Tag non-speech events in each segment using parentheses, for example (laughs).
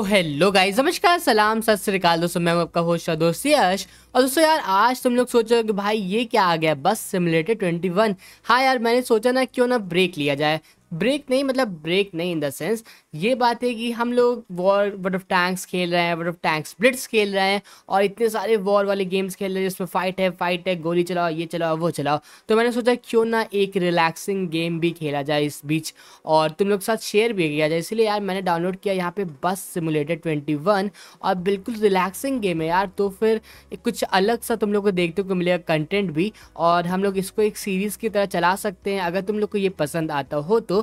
तो hello guys नमस्कार सलाम सत श्रीकाल दोस्तों मैं आपका होस्ट और दोस्त यश और दोस्तों यार आज तुम लोग सोच रहे हो कि भाई ये क्या आ गया बस सिमुलेटर 21 हाँ यार मैंने सोचा ना क्यों ना ब्रेक लिया जाए ब्रेक नहीं मतलब ब्रेक नहीं इन द सेंस ये बात है कि हम लोग वॉर वर्ड ऑफ टैंक्स खेल रहे हैं वर्ड ऑफ टैंक्स ब्लिट्स खेल रहे हैं और इतने सारे वॉर वाले गेम्स खेल रहे हैं जिसमें फाइट है फाइट है गोली चलाओ ये चलाओ वो चलाओ तो मैंने सोचा क्यों ना एक रिलैक्सिंग गेम भी खेला जाए इस बीच और तुम लोग के साथ शेयर भी किया जाए इसलिए यार मैंने डाउनलोड किया यहाँ पर बस सिमुलेटेड ट्वेंटी और बिल्कुल रिलैक्सिंग गेम है यार तो फिर कुछ अलग सा तुम लोग को देखते को मिलेगा कंटेंट भी और हम लोग इसको एक सीरीज़ की तरह चला सकते हैं अगर तुम लोग को ये पसंद आता हो तो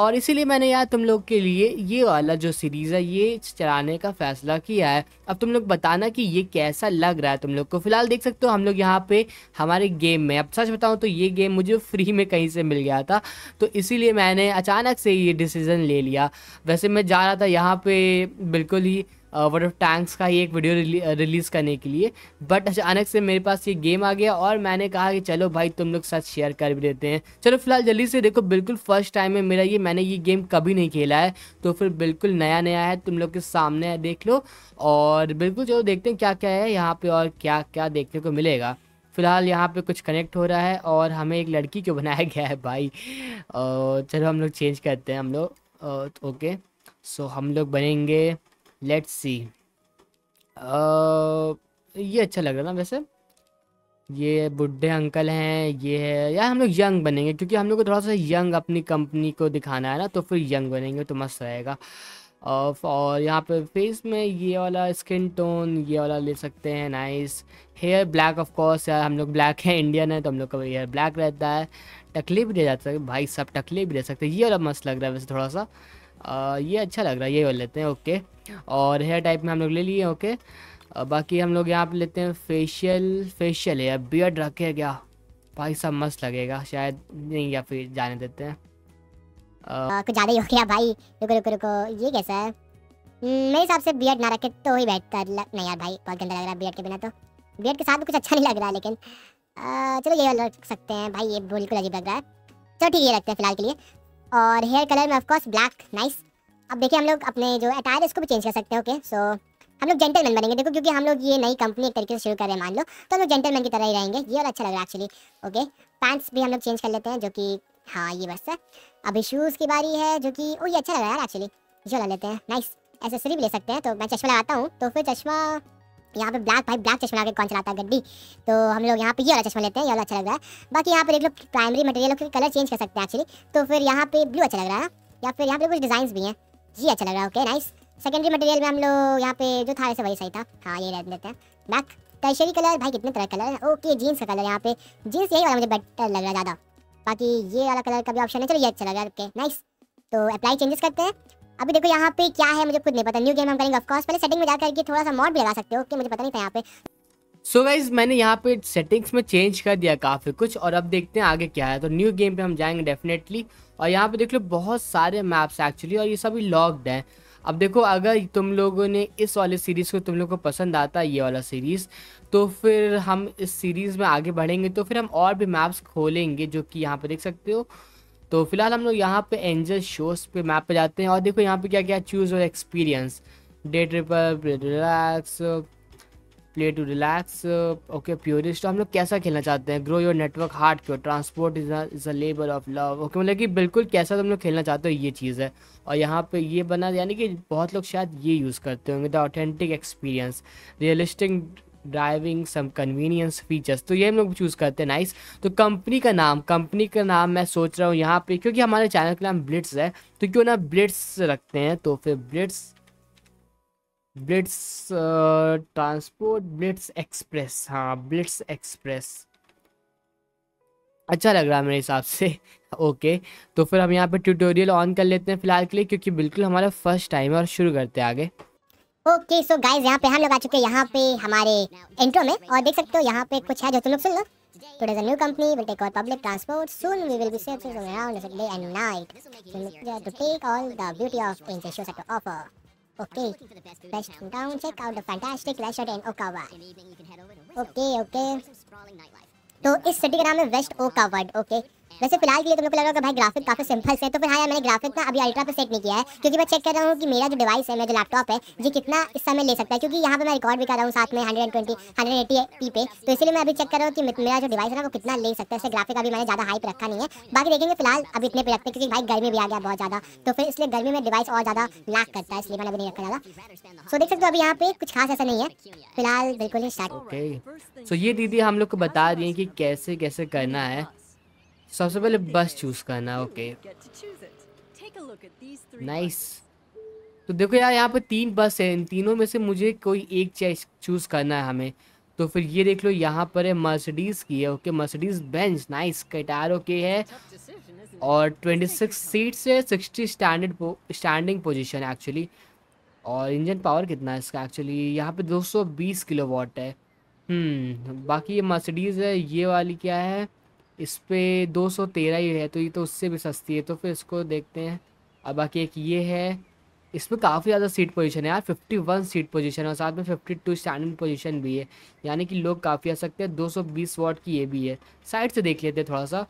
और इसीलिए मैंने यार तुम लोग के लिए ये वाला जो सीरीज़ है ये चलाने का फ़ैसला किया है अब तुम लोग बताना कि ये कैसा लग रहा है तुम लोग को फ़िलहाल देख सकते हो हम लोग यहाँ पे हमारे गेम में अब सच बताऊँ तो ये गेम मुझे फ्री में कहीं से मिल गया था तो इसी मैंने अचानक से ये डिसीज़न ले लिया वैसे मैं जा रहा था यहाँ पर बिल्कुल ही वर्ड ऑफ टैंक्स का ही एक वीडियो रिलीज़ uh, करने के लिए बट अचानक से मेरे पास ये गेम आ गया और मैंने कहा कि चलो भाई तुम लोग साथ शेयर कर भी देते हैं चलो फिलहाल जल्दी से देखो बिल्कुल फर्स्ट टाइम है मेरा ये मैंने ये गेम कभी नहीं खेला है तो फिर बिल्कुल नया नया है तुम लोग के सामने है देख लो और बिल्कुल चलो देखते हैं क्या क्या है यहाँ पर और क्या क्या देखने को मिलेगा फिलहाल यहाँ पे कुछ कनेक्ट हो रहा है और हमें एक लड़की को बनाया गया है भाई चलो हम लोग चेंज करते हैं हम लोग ओके सो हम लोग बनेंगे लेट्स सी uh, ये अच्छा लग रहा ना वैसे ये बुढ़े अंकल हैं ये है यार हम लोग यंग बनेंगे क्योंकि हम लोग को थोड़ा सा यंग अपनी कंपनी को दिखाना है ना तो फिर यंग बनेंगे तो मस्त रहेगा और यहाँ पे फेस में ये वाला स्किन टोन ये वाला ले सकते हैं nice hair black of course यार हम लोग ब्लैक हैं इंडियन है तो हम लोग का हेयर ब्लैक रहता है टकली भी दे जाते हैं भाई सब टकली भी दे सकते हैं ये वाला मस्त लग रहा है वैसे थोड़ा सा आ, ये अच्छा लग रहा है ये ले लेते हैं ओके और हेयर टाइप में हम लोग ले लिए ओके बाकी हम लोग यहाँ पे लेते हैं फेशियल फेशियल है बियड रखे क्या भाई सब मस्त लगेगा शायद नहीं या फिर जाने देते हैं आ, कुछ ज़्यादा ही हो गया भाई रुको रुको रुको ये कैसा है हम्म, मेरे हिसाब से बियड ना रखे तो ही बेहतर लग... नहीं यार भाई बहुत गंदा लग रहा है बियड के बिना तो बियड के साथ कुछ अच्छा नहीं लग रहा है लेकिन आ, चलो ये वाला रख सकते हैं भाई ये बिल्कुल अजीब लग रहा है चलो ठीक है रखते हैं फिलहाल के लिए और हेयर कलर में ऑफकोर्स ब्लैक नाइस अब देखिए हम लोग अपने जो अटायर इसको भी चेंज कर सकते हैं ओके सो हम लोग जेंटलमैन बनेंगे देखो क्योंकि हम लोग ये नई कंपनी एक तरीके से शुरू कर रहे हैं मान लो तो हम लोग जेंटलमैन की तरह ही रहेंगे ये और अच्छा लग रहा है एक्चुअली ओके पैंट्स भी हम लोग चेंज कर लेते हैं जो कि हाँ ये बस है अभी शूज़ की बारी है जो कि वो ये अच्छा लग रहा है एक्चुअली ये ला लेते हैं नाइस एसेसरी भी ले सकते हैं तो मैं चश्मा लगाता हूँ तो फिर चश्मा यहाँ पे ब्लैक भाई ब्लैक चश्मा लगा कौन चलाता है गड्डी तो हम लोग यहाँ पे ये वाला चश्मा लेते हैं ये वाला अच्छा लग रहा है बाकी यहाँ पर एक लोग प्राइमरी मटेरियल कलर चेंज कर सकते हैं एक्चुअली तो फिर यहाँ पे ब्लू अच्छा लग रहा है या फिर यहाँ पे कुछ डिज़ाइन भी हैं जी अच्छा लग रहा है ओके नाइस सेकेंडरी मटेरियल में हम लोग यहाँ पे जो था वैसे वही सही था हाँ ये रहने देते हैं बैक टर्शरी कलर भाई कितने तरह कलर है ओके जीन्स का कलर यहाँ पे जीन्स यही वाला मुझे बेटर लग रहा है ज़्यादा बाकी ये वाला कलर का भी ऑप्शन है चलो ये अच्छा लग रहा है ओके नाइस तो अप्लाई चेंजेस करते हैं अभी देखो यहाँ पे क्या है मुझे खुद नहीं पता न्यू गेम हम करेंगे ऑफकोर्स पहले सेटिंग में जा करके थोड़ा सा मॉड भी लगा सकते हो ओके मुझे पता नहीं था यहाँ पे सो so गाइज मैंने यहाँ पे सेटिंग्स में चेंज कर दिया काफ़ी कुछ और अब देखते हैं आगे क्या है तो न्यू गेम पे हम जाएंगे डेफिनेटली और यहाँ पे देख लो बहुत सारे मैप्स एक्चुअली और ये सभी लॉक्ड हैं अब देखो अगर तुम लोगों ने इस वाले सीरीज़ को तुम लोग को पसंद आता है ये वाला सीरीज़ तो फिर हम इस सीरीज़ में आगे बढ़ेंगे तो फिर हम और भी मैप्स खोलेंगे जो कि यहाँ पे देख सकते हो तो फिलहाल हम लोग यहाँ पे एंजल शोज पे मैप पे जाते हैं और देखो यहाँ पे क्या क्या चूज़ और experience day triple relax play to relax okay purist हम लोग कैसा खेलना चाहते हैं grow your network hardcore transport is a labour of love okay मतलब कि बिल्कुल कैसा तुम लोग खेलना चाहते हो ये चीज़ है और यहाँ पे ये बना यानी कि बहुत लोग शायद ये यूज़ करते होंगे the authentic experience realistic driving some convenience features तो ये हम लोग चूज़ करते हैं नाइस तो कंपनी का नाम कंपनी का नाम मैं सोच रहा हूँ यहाँ पे क्योंकि हमारे चैनल का नाम ब्लिट्स है तो क्यों ना ब्लिट्स रखते हैं तो फिर blitz blitz transport blitz express हाँ ब्लिट्स एक्सप्रेस अच्छा लग रहा है मेरे हिसाब से ओके (laughs) तो फिर हम यहाँ पे ट्यूटोरियल ऑन कर लेते हैं फिलहाल के लिए क्योंकि बिल्कुल हमारा फर्स्ट टाइम है और शुरू करते हैं आगे ओके सो गाइस यहाँ पे हम लोग आ चुके हैं यहाँ पे हमारे इंट्रो में और देख सकते हो यहाँ पे कुछ है जो तुम लोग सुन लो today is a new company will take over public transport. Soon we will be searching around day and night to, to take all the beauty of ancient shows Okay, best hometown, check out the fantastic restaurant in Okawa. Okay, okay. तो इस city का नाम है waste ओकावर्ड okay वैसे फिलहाल के लिए तुम तो लोग को लग रहा होगा भाई ग्राफिक काफी सिंपल से तो फिर हाँ मैंने ग्राफिक ना अभी अल्ट्रा पे सेट नहीं किया है क्योंकि मैं चेक कर रहा हूँ कि मेरा जो डिवाइस है मेरा जो लैपटॉप है ये कितना इस समय ले सकता है क्योंकि यहाँ पे मैं रिकॉर्ड भी कर रहा हूँ साथ में हंड्रेड एंड ट्वेंटी पे तो इसलिए मैं अभी चेक कर रहा हूँ कि मेरा जो डिवाइस है ना वो कितना ले सकता है इससे ग्राफिक अभी मैंने ज्यादा हाई पर रखा नहीं है बाकी देखेंगे फिलहाल अभी इतने पे रखते क्योंकि भाई गर्मी भी आ गया बहुत ज्यादा तो फिर इसलिए गर्मी में डिवाइस और ज्यादा लाख करता है इसलिए मैंने अभी नहीं रखा ज्यादा सो देख सकते हो अभी यहाँ पे कुछ खास ऐसा नहीं है फिलहाल बिल्कुल ही स्टार्ट सो ये दीदी हम लोग को बता रही है कि कैसे कैसे करना है सबसे पहले बस चूज करना ओके नाइस तो देखो यार यहाँ पे तीन बस है इन तीनों में से मुझे कोई एक चॉइस चूज करना है हमें तो फिर ये देख लो यहाँ पर है मर्सिडीज की है okay Mercedes Benz nice Citaro के है और 26 सीट है sixty standard standing position actually और इंजन पावर कितना है इसका एक्चुअली यहाँ पे 220 वॉट है हम्म, बाकी ये मर्सिडीज़ है ये वाली क्या है इस पर दो सौ तेरह ही है तो ये तो उससे भी सस्ती है तो फिर इसको देखते हैं अब बाकी एक ये है इस पर काफ़ी ज़्यादा सीट पोजीशन है यार 51 सीट पोजीशन है और साथ में 52 स्टैंडर्ड पोजीशन भी है यानी कि लोग काफ़ी आ सकते हैं 220 वाट की ये भी है साइड से देख लेते हैं थोड़ा सा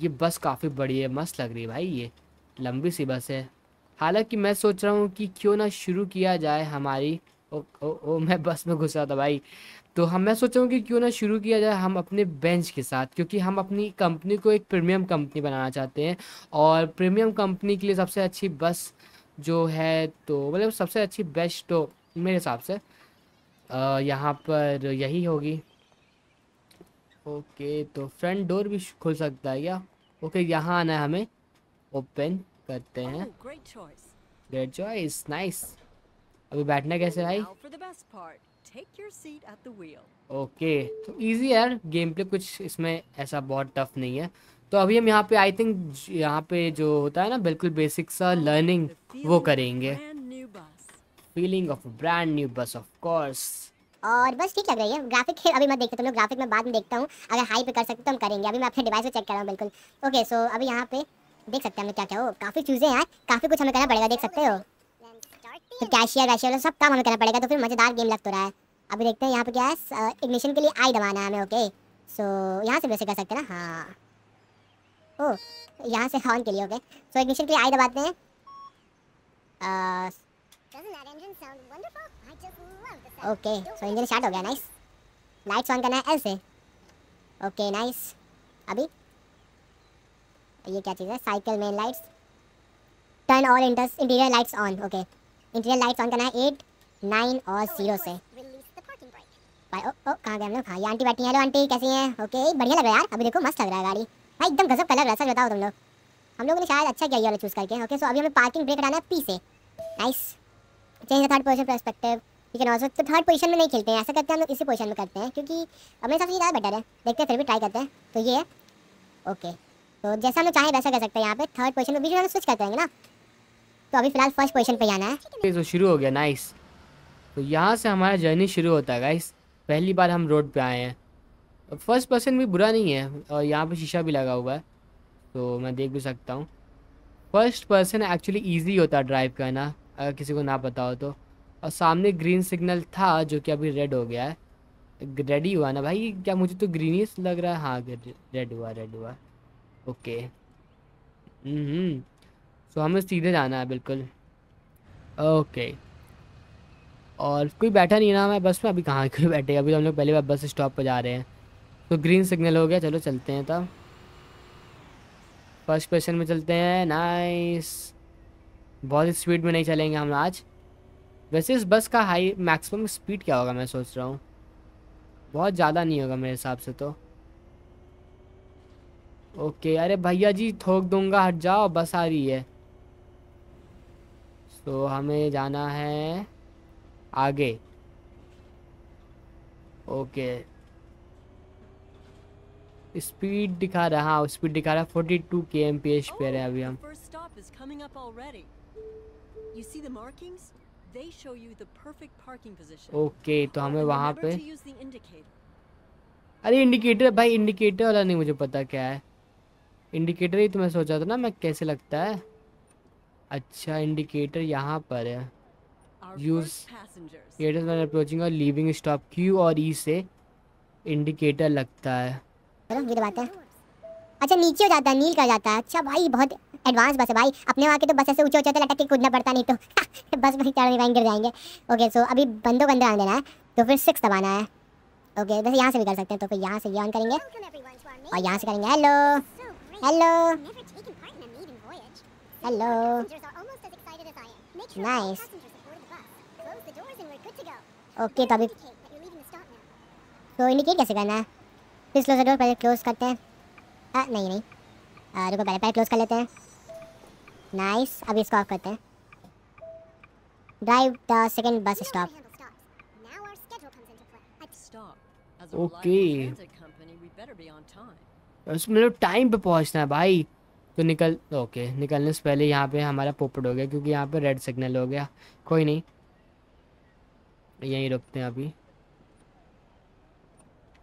ये बस काफ़ी बड़ी है मस्त लग रही है भाई ये लंबी सी बस है हालांकि मैं सोच रहा हूँ कि क्यों ना शुरू किया जाए हमारी ओ, ओ, ओ मैं बस में घुसा था भाई तो हम मैं सोच रहा हूँ कि क्यों ना शुरू किया जाए हम अपने बेंच के साथ क्योंकि हम अपनी कंपनी को एक प्रीमियम कंपनी बनाना चाहते हैं और प्रीमियम कंपनी के लिए सबसे अच्छी बस जो है तो मतलब सबसे अच्छी बेस्ट तो मेरे हिसाब से यहाँ पर यही होगी ओके तो फ्रंट डोर भी खुल सकता है क्या ओके यहाँ आना है हमें ओपन करते हैं ग्रेट चॉइस नाइस अभी बैठना कैसे भाई take your seat at the wheel. Okay तो इजी यार गेम प्ले कुछ इसमें ऐसा बहुत टफ नहीं है तो अभी हम यहाँ पे आई थिंक यहाँ पे जो होता है ना बिल्कुल बेसिक सा लर्निंग वो करेंगे feeling of brand new bus of course और बस ठीक लग रही है ग्राफिक अभी मैं देखता तुम लोग ग्राफिक में बाद में देखता हूँ अगर हाई पे कर सकते तो हम करेंगे अभी मैं अपने डिवाइस को चेक कर रहा हूँ बिल्कुल ओके सो अभी यहाँ पे देख सकते हैं हमें क्या क्या हो काफ़ी चीज़ें हैं काफ़ी कुछ हमें करना पड़ेगा देख सकते हो तो कैशियर वैशियर सब काम हमें करना पड़ेगा तो फिर मज़ेदार गेम लग तो रहा है अभी देखते हैं यहाँ पे क्या है इग्निशन के लिए आई दबाना है हमें ओके सो यहाँ से वैसे कर सकते हैं ना हाँ ओ यहाँ से हॉर्न के लिए ओके सो इग्निशन के लिए आई दबाते हैं ओके सो इंजन स्टार्ट हो गया नाइस लाइट्स ऑन करना है एल से ओके नाइस अभी ये क्या चीज़ है cycle main lights turn all interior lights on okay interior lights on करना है एट नाइन और जीरो से भाई ओ ओ कहाँ गए हम लोग हाँ ये आंटी बैठी हैं हेलो आंटी कैसी हैं ओके बढ़िया लग रहा है यार अभी देखो मस्त लग रहा है गाड़ी भाई एकदम गजब कलर सर बताओ तुम लोग हम लोगों ने शायद अच्छा किया ये वाला चूज़ करके ओके सो अभी हमें पार्किंग ब्रेक हटाना है पी से nice change the third position perspective ठीक है ऑल्सो तो थर्ड पोजिशन में नहीं खेलते हैं ऐसा करते हैं हम लोग इसी पोजिशन में करते हैं क्योंकि अब मेरे से ज़्यादा बेटर है देखते हैं फिर भी ट्राई करते हैं तो ये है ओके तो जैसा हम लोग चाहें वैसा कर सकते हैं यहाँ पे थर्ड पोजिशन में बीच में हम स्विच करते हैं ना तो अभी फिलहाल फर्स्ट पोजीशन पे जाना है तो शुरू हो गया नाइस तो यहाँ से हमारा जर्नी शुरू होता है गाइस पहली बार हम रोड पे आए हैं फर्स्ट पर्सन भी बुरा नहीं है और यहाँ पे शीशा भी लगा हुआ है तो मैं देख भी सकता हूँ फर्स्ट पर्सन एक्चुअली ईजी होता है ड्राइव करना अगर किसी को ना पता हो तो और सामने ग्रीन सिग्नल था जो कि अभी रेड हो गया है रेडी हुआ ना भाई क्या मुझे तो ग्रीन ही लग रहा है हाँ रेड हुआ रेड हुआ ओके हम्म, हम्म। तो हमें सीधे जाना है बिल्कुल ओके और कोई बैठा नहीं ना मैं बस में अभी कहाँ (laughs) कोई बैठे अभी तो हम लोग पहली बार बस स्टॉप पर जा रहे हैं तो ग्रीन सिग्नल हो गया चलो चलते हैं तब फर्स्ट क्वेश्चन में चलते हैं नाइस बहुत स्पीड में नहीं चलेंगे हम आज वैसे इस बस का हाई मैक्सिमम स्पीड क्या होगा मैं सोच रहा हूँ बहुत ज़्यादा नहीं होगा मेरे हिसाब से तो ओके अरे भैया जी थोक दूंगा हट जाओ बस आ रही है तो हमें जाना है आगे ओके स्पीड दिखा रहा हाँ स्पीड दिखा रहा है forty two K M P H पे रहे अभी हम oh, ओके तो हमें वहाँ पे अरे इंडिकेटर भाई इंडिकेटर वाला नहीं मुझे पता क्या है इंडिकेटर ही तो मैं सोचा था ना मैं कैसे लगता है अच्छा इंडिकेटर यहाँ पर है यूज एटर्स वन अप्रोचिंग और लीविंग स्टॉप क्यू और ई से इंडिकेटर लगता तो है अच्छा नीचे हो जाता है नील कर जाता है अच्छा भाई बहुत एडवांस बस है भाई अपने वहाँ के तो बस ऐसे ऊँचे ऊँचे लटक के कूदना पड़ता नहीं तो (laughs) बस भाई चार नहीं गिर जाएंगे ओके सो अभी बंदो बंदो आने देना है तो फिर सिक्स दबाना है ओके बस यहाँ से भी कर सकते हैं तो फिर यहाँ से ये ऑन करेंगे और यहाँ से करेंगे hello hello Hello. Nice. Okay तो अभी तो इंडिकेट कैसे करना है प्लीज क्लोज डोर पहले क्लोज करते हैं आ, नहीं नहीं आ, रुको पहले पहले क्लोज कर लेते हैं नाइस अभी इसको ऑफ करते हैं drive the second bus stop okay इसमें टाइम पे पहुंचना है भाई तो निकल ओके निकलने से पहले यहाँ पे हमारा पोपट हो गया क्योंकि यहाँ पे रेड सिग्नल हो गया कोई नहीं यहीं रुकते हैं अभी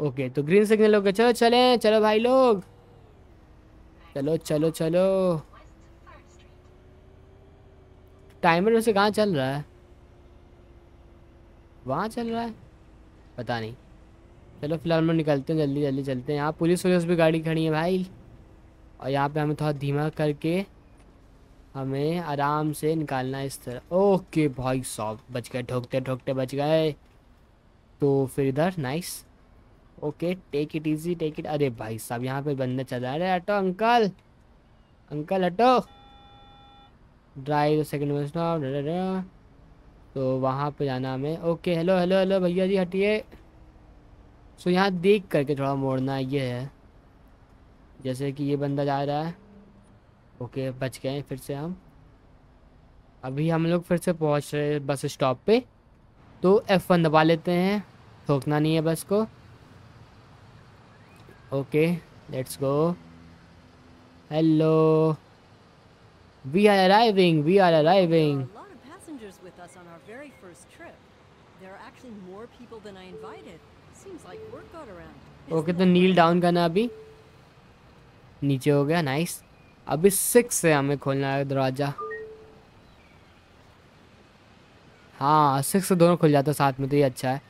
ओके तो ग्रीन सिग्नल हो गया चलो चले चलो भाई लोग चलो चलो चलो टाइमर वैसे कहाँ चल रहा है वहाँ चल रहा है पता नहीं चलो फिलहाल में निकलते हैं जल्दी जल्दी चलते हैं यहाँ पुलिस वुलिस भी गाड़ी खड़ी है भाई और यहाँ पे हमें थोड़ा धीमा करके हमें आराम से निकालना है इस तरह ओके भाई साहब बच गए ठोकते ठोकते बच गए तो फिर इधर nice okay take it easy take it अरे भाई साहब यहाँ पे बंदा चला अरे हटो अंकल अंकल हटो ड्राइव सेकंड में तो वहाँ पे जाना हमें ओके हेलो हेलो हेलो भैया जी हटिए सो यहाँ देख करके थोड़ा मोड़ना ये है जैसे कि ये बंदा जा रहा है ओके बच गए फिर से हम अभी हम लोग फिर से पहुंच रहे बस स्टॉप पे तो एफ़ वन दबा लेते हैं ठोकना नहीं है बस को okay let's go hello we are arriving we are arriving okay तो नील डाउन करना अभी नीचे हो गया नाइस अभी सिक्स से हमें खोलना है दरवाज़ा हाँ सिक्स से दोनों खुल जाते साथ में तो ये अच्छा है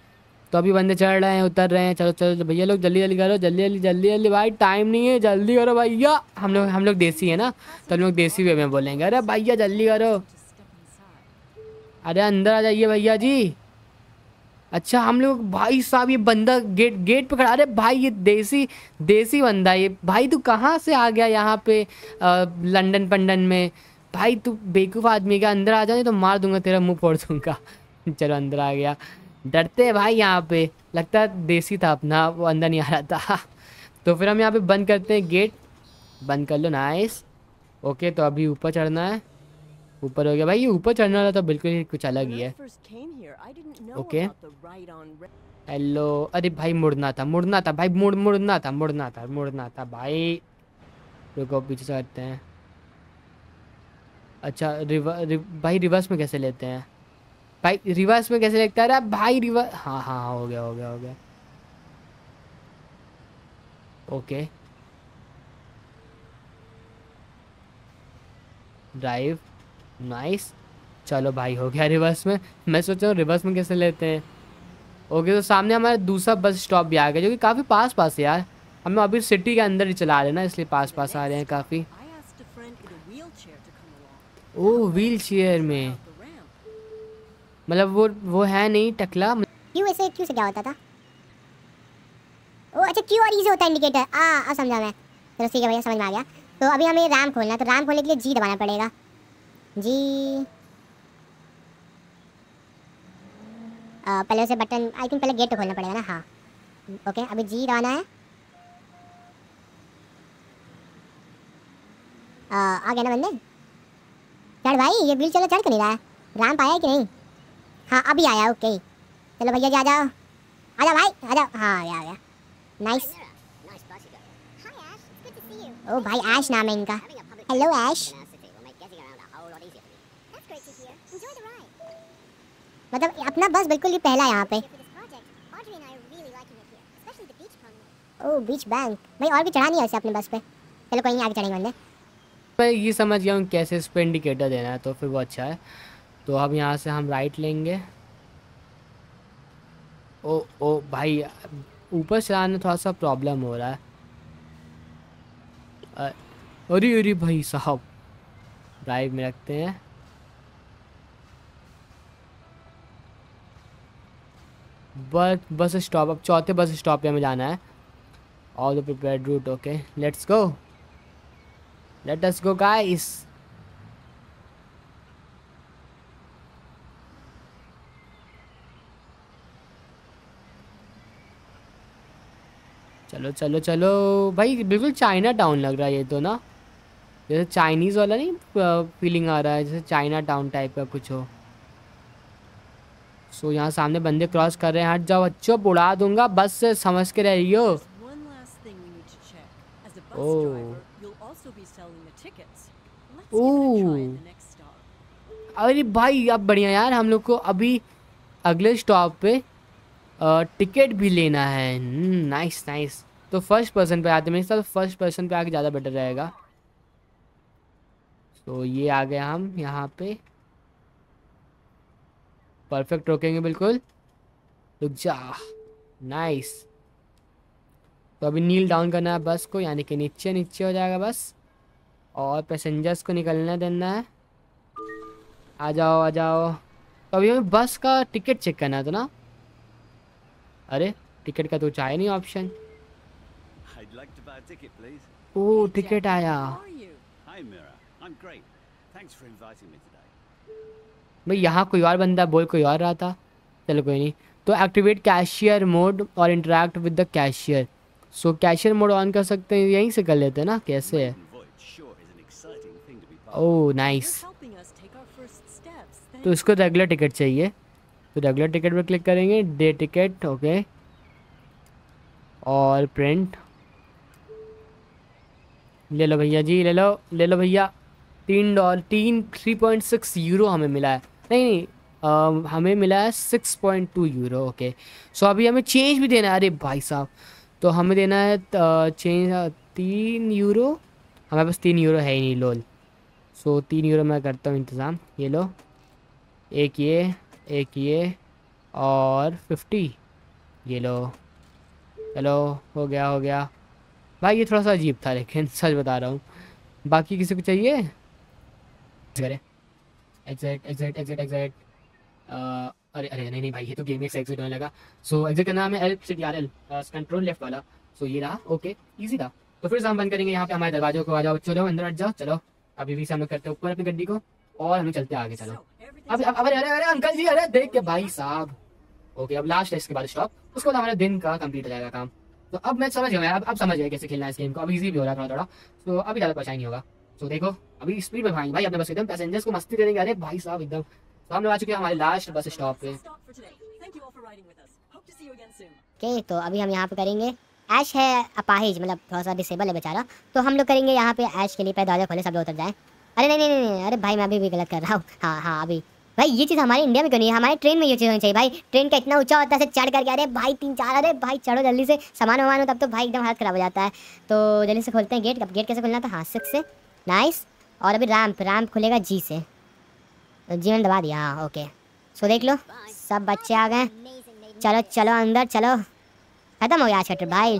तो अभी बंदे चढ़ रहे हैं उतर रहे हैं चलो चलो भैया लोग जल्दी जल्दी करो जल्दी जल्दी जल्दी जल्दी भाई टाइम नहीं है जल्दी करो भैया हम लोग हम लोग देसी है ना तो हम लोग देसी वे में बोलेंगे अरे भैया जल्दी करो अरे अंदर आ जाइए भैया जी अच्छा हम लोग भाई साहब ये बंदा गेट गेट पे खड़ा अरे भाई ये देसी देसी बंदा ये भाई तू कहाँ से आ गया यहाँ पे लंदन लंडन पंडन में भाई तू बेवकूफ़ आदमी का अंदर आ जाने तो मार दूंगा तेरा मुंह फोड़ दूंगा (laughs) चलो अंदर आ गया डरते हैं भाई यहाँ पे लगता है देसी था अपना वो अंदर नहीं आ रहा था (laughs) तो फिर हम यहाँ पे बंद करते हैं गेट बंद कर लो नाइस ओके तो अभी ऊपर चढ़ना है ऊपर हो गया भाई ये ऊपर चढ़ने वाला था तो बिल्कुल ही कुछ अलग ही है ओके हेलो अरे भाई मुड़ना था मुड़ना था भाई मुड़ मुड़ना था मुड़ना था मुड़ना था भाई रुको पीछे चढ़ते हैं अच्छा रिवर रिव, भाई रिवर्स में कैसे लेते हैं भाई रिवर्स में कैसे लगता है भाई रिवर्स हाँ हाँ हो गया हो गया हो गया ओके ड्राइव नाइस चलो भाई हो गया रिवर्स में मैं सोच रहा हूँ रिवर्स में कैसे लेते हैं ओके तो सामने हमारा दूसरा बस स्टॉप भी आ गया जो कि काफ़ी पास पास है यार हमें अभी सिटी के अंदर ही चला रहे ना इसलिए पास पास आ रहे हैं काफ़ी ओह व्हील चेयर में मतलब वो वो है नहीं टकला क्यों ऐसे क्यों से क्या होता था ओ अच्छा क्यों और इजी e होता है इंडिकेटर आ अब समझा मैं चलो ठीक है भैया समझ में आ गया तो अभी हमें रैम खोलना है तो रैम खोलने के लिए जी दबाना पड़ेगा जी आ, पहले उसे बटन आई थिंक पहले गेट तो खोलना पड़ेगा ना हाँ ओके अभी जी दबाना है आ, आ गया ना बंदे चढ़ भाई ये बिल चलो चढ़ कर नहीं रहा है रैम्प आया कि नहीं हाँ अभी आया ओके चलो भैया जी आ जाओ आ जाओ भाई आ जाओ हाँ आ गया आ गया नाइस ओ oh, भाई ऐश नाम है इनका हेलो ऐश मतलब अपना बस बिल्कुल ही पहला यहाँ पे ओ बीच बैंक भाई और भी चढ़ानी है अपने बस पे चलो कहीं आगे चढ़ेंगे बंदे मैं ये समझ गया हूँ कैसे इस पर इंडिकेटर देना है तो फिर वो अच्छा है तो अब यहाँ से हम राइट लेंगे ओ oh, ओ oh, भाई ऊपर से आने थोड़ा सा प्रॉब्लम हो रहा है अरे अरे भाई साहब ड्राइव में रखते हैं बस बस स्टॉप अब चौथे बस स्टॉप पे हमें जाना है all the prepare route okay let's go let us go guys चलो चलो चलो भाई बिल्कुल चाइना टाउन लग रहा है ये तो ना जैसे चाइनीज़ वाला नहीं फीलिंग आ रहा है जैसे चाइना टाउन टाइप का कुछ हो सो यहाँ सामने बंदे क्रॉस कर रहे हैं हट हाँ, जाओ बच्चों उड़ा दूंगा बस समझ के हो oh. oh. अरे भाई अब बढ़िया यार हम लोग को अभी अगले स्टॉप पे टिकट भी लेना है नाइस हम्म, नाइस तो फर्स्ट पर्सन पे आते मेरे साथ फर्स्ट पर्सन पे आके ज़्यादा बेटर रहेगा तो ये आ गए हम यहाँ पे परफेक्ट रोकेंगे बिल्कुल रुक जा नाइस तो अभी नील डाउन करना है बस को यानी कि नीचे नीचे हो जाएगा बस और पैसेंजर्स को निकलना देना है आ जाओ आ जाओ तो अभी हमें बस का टिकट चेक करना है तो ना अरे टिकट का तो चाहे नहीं ऑप्शन ओ टिकट आया भाई यहाँ कोई और बंदा बोल कोई और रहा था चलो कोई नहीं तो एक्टिवेट कैशियर मोड और interact with the cashier so cashier mode on कर सकते हैं यहीं से कर लेते हैं ना कैसे है ओह oh, नाइस तो इसको रेगुलर टिकट चाहिए तो रेगुलर टिकट पर क्लिक करेंगे डे टिकट ओके और प्रिंट ले लो भैया जी ले लो ले लो भैया तीन डॉलर तीन थ्री पॉइंट सिक्स यूरो हमें मिला है नहीं नहीं आ, हमें मिला है six point two euro okay so अभी हमें चेंज भी देना है अरे भाई साहब तो हमें देना है चेंज तीन यूरो हमारे पास तीन यूरो है ही नहीं लोल सो तीन यूरो मैं करता हूँ इंतज़ाम ये लो एक ये एक ये और फिफ्टी ये लो चलो हो गया हो गया भाई ये थोड़ा सा अजीब था लेकिन सच बता रहा हूँ बाकी किसी को चाहिए करें एग्जैक्ट एग्जैक्ट एग्जैक्ट एग्जैक्ट अरे अरे नहीं नहीं भाई ये तो गेम से एग्जिट होने लगा सो एग्जिट का नाम है Alp city R L control left वाला सो ये रहा ओके ईजी था तो फिर से हम बंद करेंगे यहाँ पे हमारे दरवाजों को आ जाओ चलो अंदर आ जाओ चलो अभी भी से हम लोग करते हैं ऊपर अपनी गड्डी को और हम चलते आगे चलो अब अब अरे अरे अरे अंकल जी अरे देख के भाई साहब ओके अब लास्ट है इसके बाद स्टॉप उसके बाद हमारा दिन का कंप्लीट हो जाएगा काम तो अब मैं समझ गया अब अब समझ गया कैसे खेलना है इस गेम को अब इजी भी हो रहा है थोड़ा थोड़ा तो अभी ज़्यादा परेशानी होगा सो देखो अभी स्पीड में भाई भाई अपने बस एकदम पैसेंजर्स को मस्ती दे देंगे अरे भाई साहब एकदम तो हमने आ चुके हैं हमारे लास्ट बस स्टॉप पे ओके तो अभी हम यहाँ पे करेंगे ऐश है अपाहिज मतलब थोड़ा सा डिसेबल है बेचारा तो हम लोग करेंगे यहाँ पे ऐश के लिए पैदा खोले सब लोग उतर जाए अरे नहीं नहीं नहीं नहीं अरे भाई मैं अभी भी गलत कर रहा हूँ हाँ हाँ अभी भाई ये चीज़ हमारे इंडिया में क्यों नहीं है हमारे ट्रेन में ये चीज़ होनी चाहिए भाई ट्रेन का इतना ऊंचा होता है चढ़ करके अरे भाई तीन चार अरे भाई चढ़ो जल्दी से सामान वामान हो तब तो भाई एकदम हालत खराब हो जाता है तो जल्दी से खोलते हैं गेट अब गेट कैसे खोलना था हाथ से नाइस और अभी रैम्प रैम्प खुलेगा जी से जी तो मैंने दबा दिया हाँ ओके सो देख लो सब बच्चे आ गए चलो चलो अंदर चलो खत्म हो गया शटर भाई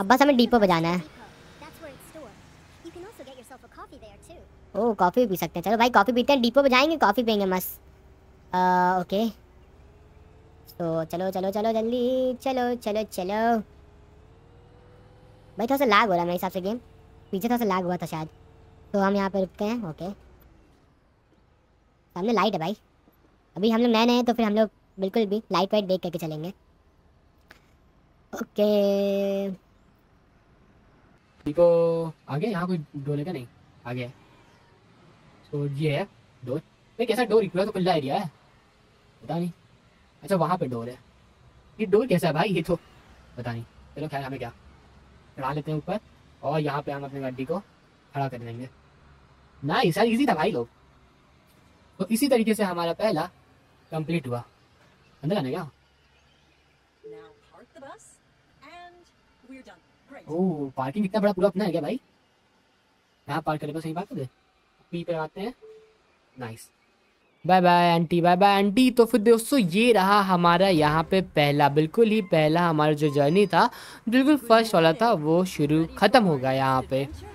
अब बस हमें डीपो बजाना जाना है ओह कॉफ़ी पी सकते हैं चलो भाई कॉफ़ी पीते हैं डीपो बजाएंगे जाएंगे कॉफ़ी पियेंगे बस ओके तो चलो चलो चलो जल्दी चलो चलो चलो भाई थोड़ा सा लैग हो रहा है मेरे हिसाब से गेम पीछे थोड़ा सा लैग हुआ था शायद तो हम यहाँ पे रुकते हैं ओके सामने लाइट है भाई अभी हम लोग नए नए हैं तो फिर हम लोग बिल्कुल भी लाइट वाइट देख करके चलेंगे ओके देखो आगे यहाँ कोई डोर है नहीं आगे तो ये है डोर भाई कैसा डोर पूरा तो खुला एरिया है पता नहीं अच्छा वहाँ पे डोर है ये डोर कैसा है भाई ये तो पता नहीं चलो खैर हमें क्या चढ़ा लेते हैं ऊपर और यहाँ पे हम अपनी गाड़ी को खड़ा कर देंगे ना सर इजी था भाई लोग तो इसी तरीके से हमारा पहला कंप्लीट हुआ अंदर आने क्या ओह पार्किंग oh, इतना बड़ा पूरा अपना है क्या भाई यहाँ पार्क करने पर सही बात है पी पे आते हैं nice nice. Bye bye aunty bye bye aunty तो फिर दोस्तों ये रहा हमारा यहाँ पे पहला बिल्कुल ही पहला हमारा जो जर्नी था बिल्कुल फर्स्ट वाला था वो शुरू ख़त्म हो गया यहाँ पे